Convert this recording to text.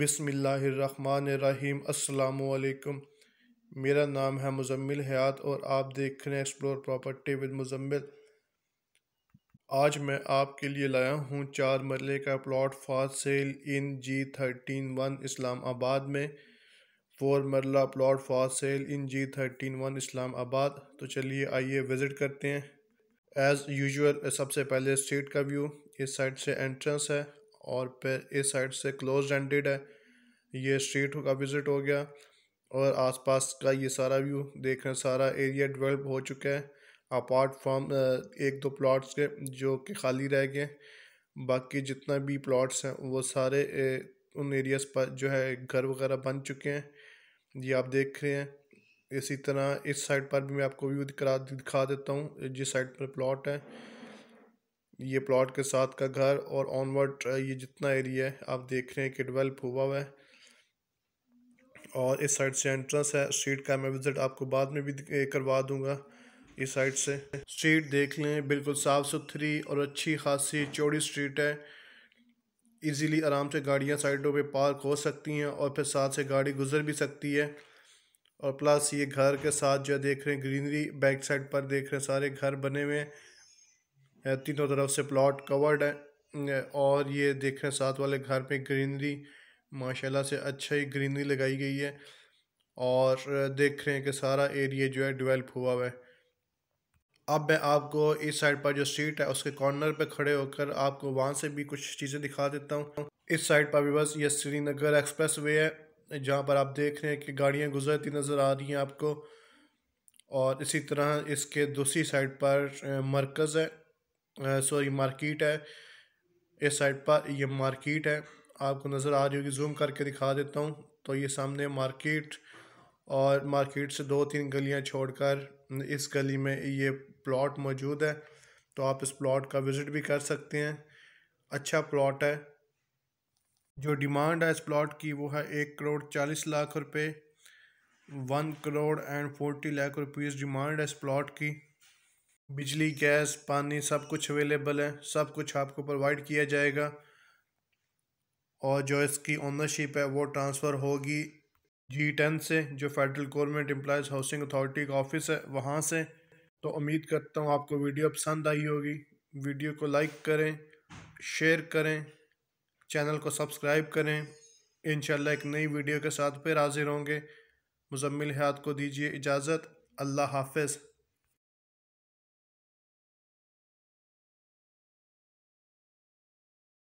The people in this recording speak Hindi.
बिसमीम् अल्लाम मेरा नाम है मुजम्मिल हयात और आप देख रहे हैं एक्सप्लोर प्रॉपर्टी विद मुजम्मिल आज मैं आपके लिए लाया हूँ चार मरले का plot for sale in G thirteen one Islamabad में फोर मरला plot for sale in G thirteen one Islamabad तो चलिए आइए विज़िट करते हैं एज़ यूजल सबसे पहले स्ट्रीट का व्यू इस साइड से एंट्रेंस है और फिर इस साइड से क्लोज एंडेड है ये स्ट्रीट का विज़िट हो गया और आसपास का ये सारा व्यू देख रहे हैं सारा एरिया डेवलप हो चुका है अपार्ट फ्रॉम एक दो प्लॉट्स के जो कि खाली रह गए बाकी जितना भी प्लॉट्स हैं वो सारे उन एरियाज़ पर जो है घर वगैरह बन चुके हैं ये आप देख रहे हैं इसी तरह इस साइड पर भी मैं आपको व्यू दिखा दिखा देता हूँ जिस साइड पर प्लॉट है ये प्लॉट के साथ का घर और ऑनवर्ड ये जितना एरिया है आप देख रहे हैं कि डेवलप हुआ हुआ है और इस साइड से एंट्रेंस है स्ट्रीट का मैं विज़िट आपको बाद में भी करवा दूंगा इस साइड से स्ट्रीट देख लें बिल्कुल साफ़ सुथरी और अच्छी खासी चौड़ी स्ट्रीट है इजीली आराम से गाड़ियाँ साइडों पे पार्क हो सकती हैं और फिर साथ से गाड़ी गुजर भी सकती है और प्लस ये घर के साथ जो देख रहे हैं ग्रीनरी बैक साइड पर देख रहे हैं सारे घर बने हुए हैं तीनों तरफ से प्लॉट कवर्ड है और ये देख रहे हैं साथ वाले घर में ग्रीनरी माशाल्लाह से अच्छा ही ग्रीनरी लगाई गई है और देख रहे हैं कि सारा एरिया जो है डेवलप हुआ हुआ है अब मैं आपको इस साइड पर जो स्ट्रीट है उसके कॉर्नर पे खड़े होकर आपको वहाँ से भी कुछ चीज़ें दिखा देता हूँ इस साइड पर भी बस ये श्रीनगर एक्सप्रेस वे है जहाँ पर आप देख रहे हैं कि गाड़ियाँ गुजरती नज़र आ रही हैं आपको और इसी तरह इसके दूसरी साइड पर मरकज़ है सॉरी मार्केट है इस साइड पर ये मार्केट है आपको नज़र आ रही होगी जूम करके दिखा देता हूँ तो ये सामने मार्केट और मार्केट से दो तीन गलियाँ छोड़कर इस गली में ये प्लॉट मौजूद है तो आप इस प्लॉट का विज़िट भी कर सकते हैं अच्छा प्लॉट है जो डिमांड है इस प्लॉट की वो है एक करोड़ चालीस लाख रुपए one crore and forty lakh rupees demand है इस प्लॉट की बिजली गैस पानी सब कुछ अवेलेबल है सब कुछ आपको प्रोवाइड किया जाएगा और जो इसकी ओनरशिप है वो ट्रांसफ़र होगी जी टेन से जो federal government employees housing authority का ऑफिस है वहाँ से तो उम्मीद करता हूँ आपको वीडियो पसंद आई होगी वीडियो को लाइक करें शेयर करें चैनल को सब्सक्राइब करें इन एक नई वीडियो के साथ फिर हाजिर होंगे मुजम्मिल हयात को दीजिए इजाज़त अल्लाह हाफिज़